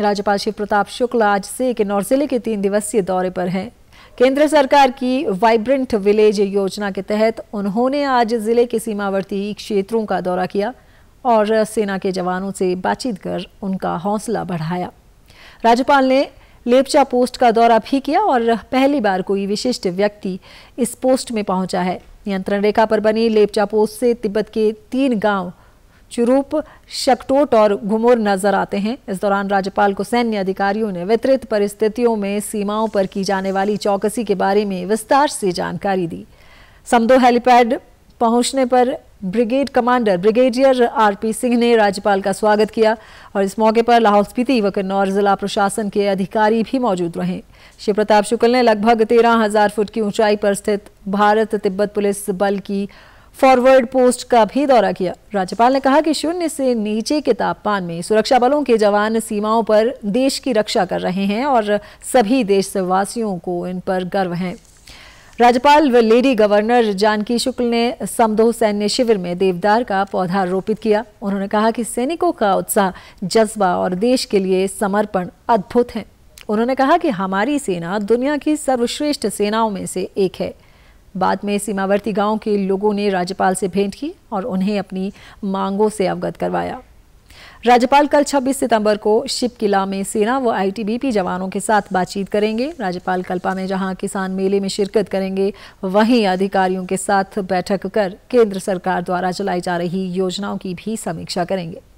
राज्यपाल शिव प्रताप शुक्ल आज से किन्नौर जिले के तीन दिवसीय दौरे पर हैं केंद्र सरकार की वाइब्रेंट विलेज योजना के तहत उन्होंने आज जिले के सीमावर्ती क्षेत्रों का दौरा किया और सेना के जवानों से बातचीत कर उनका हौसला बढ़ाया राज्यपाल ने लेपचा पोस्ट का दौरा भी किया और पहली बार कोई विशिष्ट व्यक्ति इस पोस्ट में पहुंचा है नियंत्रण रेखा पर बनी लेपचा पोस्ट से तिब्बत के तीन गांव चुरूप शक्टोट और घुमुर नजर आते हैं इस दौरान राज्यपाल को सैन्य अधिकारियों ने वितरित परिस्थितियों में सीमाओं पर की जाने वाली चौकसी के बारे में विस्तार से जानकारी दी समदो हेलीपैड पहुंचने पर brigade commander brigadier RP Singh ने राज्यपाल का स्वागत किया और इस मौके पर लाहौल स्पीति व किन्नौर जिला प्रशासन के अधिकारी भी मौजूद रहे शिव प्रताप शुक्ल ने लगभग तेरह हजार फुट की ऊंचाई पर स्थित भारत तिब्बत पुलिस बल की फॉरवर्ड पोस्ट का भी दौरा किया राज्यपाल ने कहा कि शून्य से नीचे के तापमान में सुरक्षा बलों के जवान सीमाओं पर देश की रक्षा कर रहे हैं और सभी देशवासियों को इन पर गर्व है राज्यपाल व लेडी गवर्नर जानकी शुक्ल ने समदो सैन्य शिविर में देवदार का पौधा रोपित किया उन्होंने कहा कि सैनिकों का उत्साह जज्बा और देश के लिए समर्पण अद्भुत है उन्होंने कहा कि हमारी सेना दुनिया की सर्वश्रेष्ठ सेनाओं में से एक है बाद में सीमावर्ती गांव के लोगों ने राज्यपाल से भेंट की और उन्हें अपनी मांगों से अवगत करवाया राज्यपाल कल 26 सितंबर को शिप किला में सेना व आईटीबीपी जवानों के साथ बातचीत करेंगे राज्यपाल कल्पा में जहां किसान मेले में शिरकत करेंगे वहीं अधिकारियों के साथ बैठक कर केंद्र सरकार द्वारा चलाई जा रही योजनाओं की भी समीक्षा करेंगे